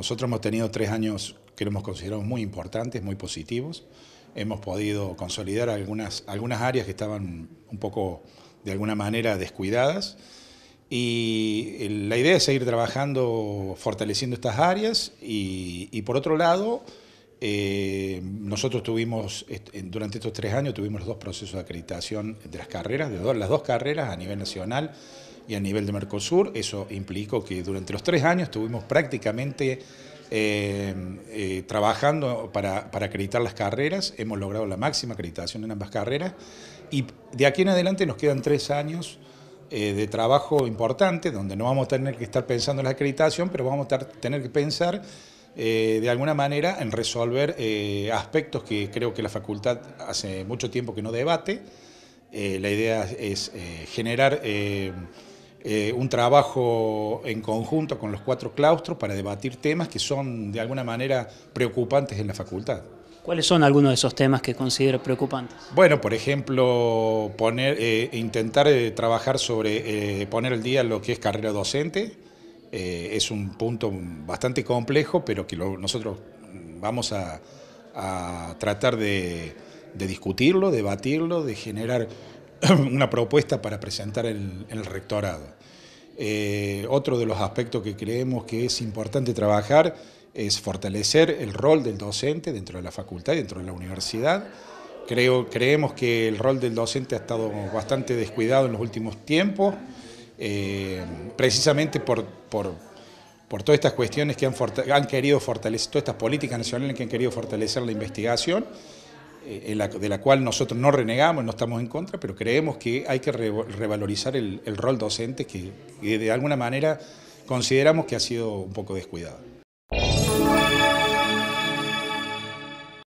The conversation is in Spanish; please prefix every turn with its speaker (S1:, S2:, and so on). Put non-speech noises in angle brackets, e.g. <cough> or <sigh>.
S1: Nosotros hemos tenido tres años que lo hemos considerado muy importantes, muy positivos. Hemos podido consolidar algunas, algunas áreas que estaban un poco, de alguna manera, descuidadas. Y eh, la idea es seguir trabajando, fortaleciendo estas áreas. Y, por otro lado, eh, nosotros tuvimos, durante estos tres años, tuvimos los dos procesos de acreditación de las carreras, de las dos carreras a nivel nacional y a nivel de Mercosur. Eso implicó que durante los tres años estuvimos prácticamente eh, eh, trabajando para, acreditar las carreras. Hemos logrado la máxima acreditación en ambas carreras. Y de aquí en adelante nos quedan tres años eh, de trabajo importante, donde no vamos a tener que estar pensando en la acreditación, pero vamos a tener que pensar de alguna manera en resolver aspectos que creo que la facultad hace mucho tiempo que no debate. la idea es generar eh, un trabajo en conjunto con los cuatro claustros para debatir temas que son de alguna manera preocupantes en la facultad. ¿Cuáles son algunos de esos temas que considero preocupantes? Bueno, por ejemplo, poner, eh, intentar eh, trabajar sobre poner al día lo que es carrera docente. es un punto bastante complejo, pero que nosotros vamos a, tratar de, de discutirlo, debatirlo, de generar <coughs> una propuesta para presentar en el, rectorado. Eh, otro de los aspectos que creemos que es importante trabajar es fortalecer el rol del docente dentro de la facultad dentro de la universidad. Creo, creemos que el rol del docente ha estado bastante descuidado en los últimos tiempos, eh, precisamente por, todas estas cuestiones que han, han querido fortalecer, todas estas políticas nacionales que han querido fortalecer la investigación. Eh, de la cual nosotros no renegamos, no estamos en contra, pero creemos que hay que revalorizar el, rol docente que de alguna manera consideramos que ha sido un poco descuidado.